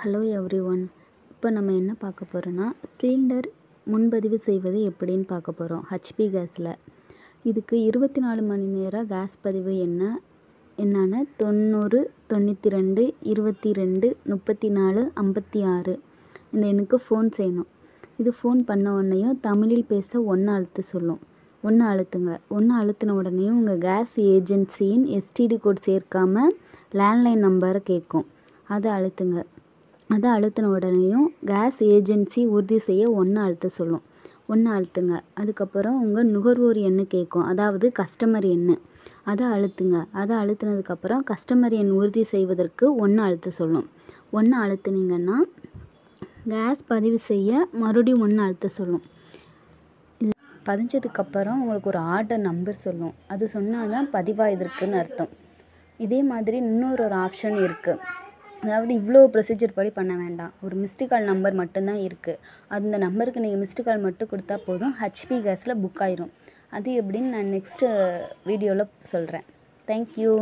hello every one இப்போ நம்ம என்ன பார்க்க போகிறோன்னா சிலிண்டர் முன்பதிவு செய்வது எப்படின்னு பார்க்க போகிறோம் ஹச்பி கேஸில் இதுக்கு இருபத்தி நாலு மணி நேரம் கேஸ் பதிவு என்ன என்னென்னா தொண்ணூறு தொண்ணூற்றி ரெண்டு இருபத்தி ரெண்டு முப்பத்தி நாலு ஐம்பத்தி ஆறு இந்த எனக்கு ஃபோன் செய்யணும் இது ஃபோன் பண்ண உடனேயும் தமிழில் பேச ஒன்று அழுத்து சொல்லும் ஒன்று அழுத்துங்க ஒன்று அழுத்தின உடனேயும் உங்கள் கேஸ் ஏஜென்சியின் எஸ்டிடி கோட் சேர்க்காமல் லேண்ட்லைன் நம்பரை கேட்கும் அதை அழுத்துங்க அதை அழுத்தின உடனேயும் கேஸ் ஏஜென்சி உறுதி செய்ய ஒன்று அழுத்த சொல்லும் ஒன்று அழுத்துங்க அதுக்கப்புறம் உங்கள் நுகர்வோர் எண்ணு கேட்கும் அதாவது கஸ்டமர் எண் அதை அழுத்துங்க அதை அழுத்தினதுக்கப்புறம் கஸ்டமர் எண் உறுதி செய்வதற்கு ஒன்று அழுத்த சொல்லும் ஒன்று அழுத்துனீங்கன்னா கேஸ் பதிவு செய்ய மறுபடியும் ஒன்று அழுத்த சொல்லும் பதிஞ்சதுக்கப்புறம் உங்களுக்கு ஒரு ஆர்டர் நம்பர் சொல்லும் அது சொன்னால் தான் பதிவாகிருக்குன்னு அர்த்தம் இதே மாதிரி இன்னொரு ஒரு ஆப்ஷன் இருக்குது அதாவது இவ்வளோ ப்ரொசீஜர் படி பண்ண வேண்டாம் ஒரு மிஸ்டு கால் நம்பர் மட்டும்தான் இருக்குது அந்த நம்பருக்கு நீங்கள் மிஸ்டு கால் மட்டும் கொடுத்தா போதும் ஹச்பி கேஸில் புக் ஆயிரும் அது எப்படின்னு நான் நெக்ஸ்ட்டு வீடியோவில் சொல்கிறேன் தேங்க்யூ